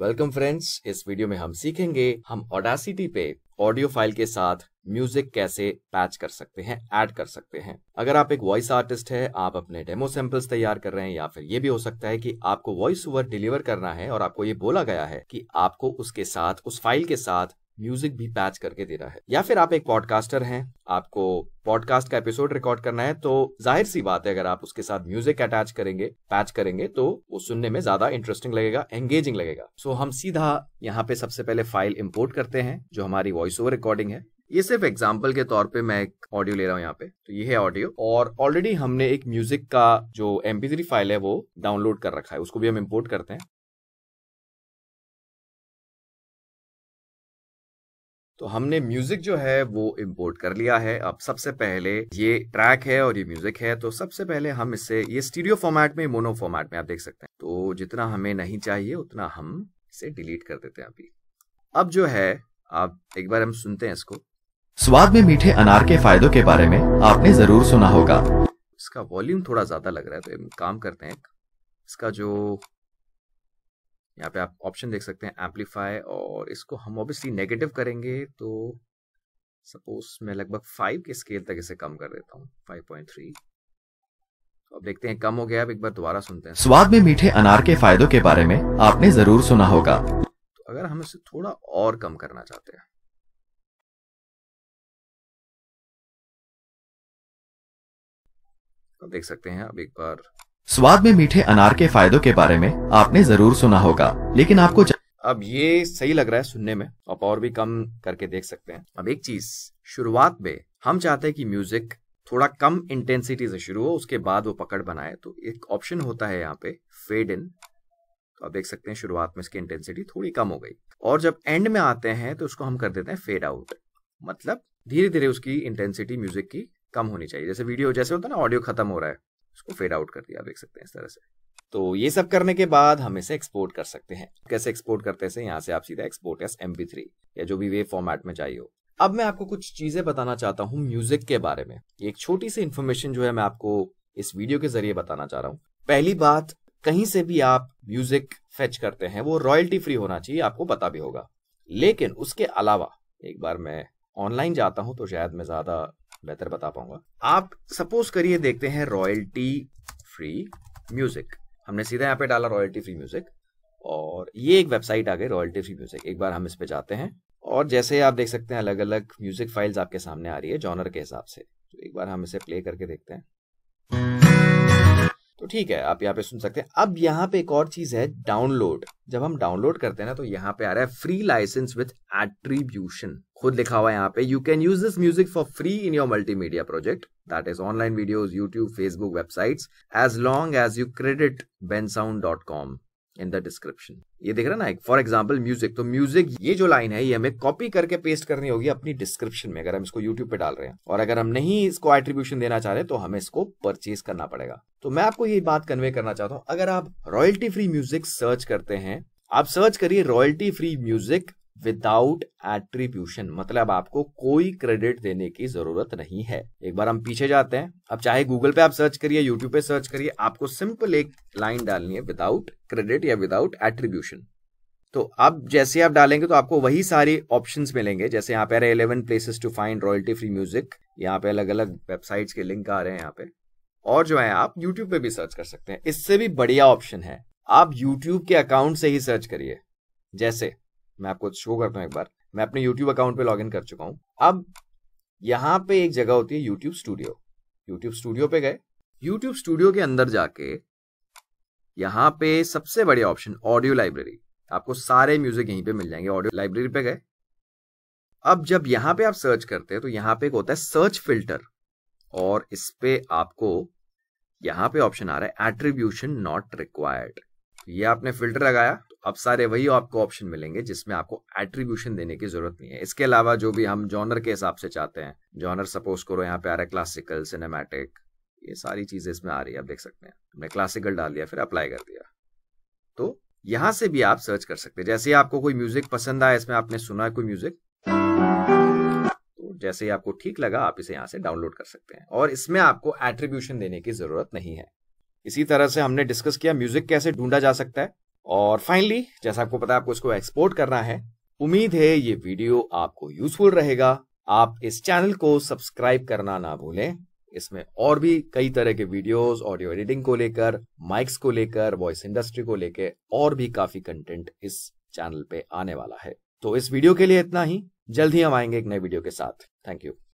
welcome friends इस video में हम सीखेंगे हम ऑडासिटी पे ऑडियो फाइल के साथ म्यूजिक कैसे पैच कर सकते हैं ऐड कर सकते हैं अगर आप एक वॉइस आर्टिस्ट है आप अपने डेमो सैंपल्स तैयार कर रहे हैं या फिर ये भी हो सकता है कि आपको वॉइस ओवर डिलीवर करना है और आपको ये बोला गया है कि आपको उसके साथ उस फाइल के साथ म्यूजिक भी पैच करके दे रहा है या फिर आप एक पॉडकास्टर हैं आपको पॉडकास्ट का एपिसोड रिकॉर्ड करना है तो जाहिर सी बात है अगर आप उसके साथ म्यूजिक अटैच करेंगे पैच करेंगे तो वो सुनने में ज्यादा इंटरेस्टिंग लगेगा एंगेजिंग लगेगा सो हम सीधा यहाँ पे सबसे पहले फाइल इम्पोर्ट करते हैं जो हमारी वॉइस ओवर रिकॉर्डिंग है ये सिर्फ एग्जाम्पल के तौर पे मैं एक ऑडियो ले रहा हूँ यहाँ पे तो ये है ऑडियो और ऑलरेडी हमने एक म्यूजिक का जो एमपी फाइल है वो डाउनलोड कर रखा है उसको भी हम इम्पोर्ट करते हैं तो हमने म्यूजिक जो है वो इम्पोर्ट कर लिया है अब सबसे पहले ये ट्रैक है और ये म्यूजिक है तो सबसे पहले हम इसे ये स्टीरियो फॉर्मेट में मोनो फॉर्मेट में आप देख सकते हैं तो जितना हमें नहीं चाहिए उतना हम इसे डिलीट कर देते हैं अभी अब जो है आप एक बार हम सुनते हैं इसको स्वाद में मीठे अनार के फायदों के बारे में आपने जरूर सुना होगा इसका वॉल्यूम थोड़ा ज्यादा लग रहा है तो काम करते हैं इसका जो यहाँ पे आप ऑप्शन देख सकते हैं एम्पलीफाई और इसको हम ऑब्वियसली नेगेटिव करेंगे तो सपोज मैं लगभग फाइव के स्केल तक इसे कम कर देता हूँ फाइव पॉइंट थ्री अब देखते हैं कम हो गया अब एक बार दोबारा सुनते हैं स्वाद में मीठे अनार के फायदों के बारे में आपने जरूर सुना होगा तो अगर हम इसे थोड़ा और कम करना चाहते हैं आप देख सकते हैं अब एक बार स्वाद में मीठे अनार के फायदों के बारे में आपने जरूर सुना होगा लेकिन आपको अब ये सही लग रहा है सुनने में आप और भी कम करके देख सकते हैं अब एक चीज शुरुआत में हम चाहते हैं कि म्यूजिक थोड़ा कम इंटेंसिटी से शुरू हो उसके बाद वो पकड़ बनाए तो एक ऑप्शन होता है यहाँ पे फेड इन तो आप देख सकते हैं शुरुआत में इसकी इंटेंसिटी थोड़ी कम हो गई और जब एंड में आते हैं तो उसको हम कर देते हैं फेड आउट मतलब धीरे धीरे उसकी इंटेंसिटी म्यूजिक की कम होनी चाहिए जैसे वीडियो जैसे होता है ना ऑडियो खत्म हो रहा है उसको फेड आउट कर दिया आप देख सकते हैं इस तरह से तो ये सब करने के बाद हम इसे एक्सपोर्ट कर सकते हैं कैसे एक्सपोर्ट करते हैं यहाँ से आप सीधा एक्सपोर्ट एस एम या जो भी वे फॉर्मेट में चाहिए हो अब मैं आपको कुछ चीजें बताना चाहता हूँ म्यूजिक के बारे में एक छोटी सी इन्फॉर्मेशन जो है मैं आपको इस वीडियो के जरिए बताना चाह रहा हूँ पहली बात कहीं से भी आप म्यूजिक फेच करते हैं वो रॉयल्टी फ्री होना चाहिए आपको पता भी होगा लेकिन उसके अलावा एक बार मैं ऑनलाइन जाता हूँ तो शायद मैं ज्यादा बेहतर बता पाऊंगा आप सपोज करिए देखते हैं रॉयल्टी फ्री म्यूजिक हमने सीधा यहाँ पे डाला रॉयल्टी फ्री म्यूजिक और ये एक वेबसाइट आ गई रॉयल्टी फ्री म्यूजिक एक बार हम इस पे जाते हैं और जैसे आप देख सकते हैं अलग अलग म्यूजिक फाइल्स आपके सामने आ रही है जॉनर के हिसाब से तो एक बार हम इसे प्ले करके देखते हैं तो ठीक है आप यहाँ पे सुन सकते हैं अब यहाँ पे एक और चीज है डाउनलोड जब हम डाउनलोड करते हैं ना तो यहाँ पे आ रहा है फ्री लाइसेंस विथ एट्रीब्यूशन खुद लिखा हुआ है यहाँ पे you can use this music for free in your multimedia project that is online video YouTube Facebook websites as long as you credit Bensound dot com in the description ये देख रहे ना फॉर एग्जाम्पल म्यूजिक तो music ये जो line है ये हमें कॉपी करके पेस्ट करनी होगी अपनी डिस्क्रिप्शन में अगर हम इसको यूट्यूब पे डाल रहे हैं और अगर हम नहीं इसको एट्रीब्यूशन देना चाह रहे तो हमें इसको परचेज करना पड़ेगा तो मैं आपको ये बात कन्वे करना चाहता हूँ अगर आप रॉयल्टी फ्री म्यूजिक सर्च करते हैं आप सर्च करिए royalty free music without attribution मतलब आपको कोई क्रेडिट देने की जरूरत नहीं है एक बार हम पीछे जाते हैं अब चाहे गूगल पे आप सर्च करिए यूट्यूब पे सर्च करिए आपको सिंपल एक लाइन डालनी है विदाउट क्रेडिट या विदाउट एट्रीब्यूशन तो अब जैसे आप डालेंगे तो आपको वही सारे ऑप्शंस मिलेंगे जैसे यहाँ पे आ रहे eleven places to find royalty free music यहाँ पे अलग अलग वेबसाइट्स के लिंक आ रहे हैं यहाँ पे और जो है आप यूट्यूब पे भी सर्च कर सकते हैं इससे भी बढ़िया ऑप्शन है आप यूट्यूब के अकाउंट से ही सर्च करिए जैसे मैं आपको शो करता हूँ एक बार मैं अपने यूट्यूब अकाउंट पे लॉगिन कर चुका हूँ अब यहाँ पे एक जगह होती है यूट्यूब स्टूडियो यूट्यूब स्टूडियो पे गए यूट्यूब स्टूडियो के अंदर जाके यहाँ पे सबसे बड़े ऑप्शन ऑडियो लाइब्रेरी आपको सारे म्यूजिक यहीं पे मिल जाएंगे ऑडियो लाइब्रेरी पे गए अब जब यहाँ पे आप सर्च करते हैं तो यहाँ पे एक होता है सर्च फिल्टर और इस पे आपको यहाँ पे ऑप्शन आ रहा है एट्रीब्यूशन नॉट रिक्वायर्ड ये आपने फिल्टर लगाया अब सारे वही आपको ऑप्शन मिलेंगे जिसमें आपको एट्रीब्यूशन देने की जरूरत नहीं है इसके अलावा जो भी हम जॉनर के हिसाब से चाहते हैं जॉनर सपोज करो यहाँ पे आ रहा है क्लासिकल सिनेमैटिक ये सारी चीजें इसमें आ रही है आप देख सकते हैं हमने क्लासिकल डाल दिया फिर अप्लाई कर दिया तो यहां से भी आप सर्च कर सकते हैं जैसे ही आपको कोई म्यूजिक पसंद आया इसमें आपने सुना कोई म्यूजिक तो जैसे ही आपको ठीक लगा आप इसे यहाँ से डाउनलोड कर सकते हैं और इसमें आपको एट्रीब्यूशन देने की जरूरत नहीं है इसी तरह से हमने डिस्कस किया म्यूजिक कैसे ढूंढा जा सकता है और फाइनली जैसा आपको पता है आपको इसको एक्सपोर्ट करना है उम्मीद है ये वीडियो आपको यूजफुल रहेगा आप इस चैनल को सब्सक्राइब करना ना भूलें इसमें और भी कई तरह के वीडियोस ऑडियो एडिटिंग को लेकर माइक्स को लेकर वॉइस इंडस्ट्री को लेकर और भी काफी कंटेंट इस चैनल पे आने वाला है तो इस वीडियो के लिए इतना ही जल्द ही हम आएंगे एक नए वीडियो के साथ थैंक यू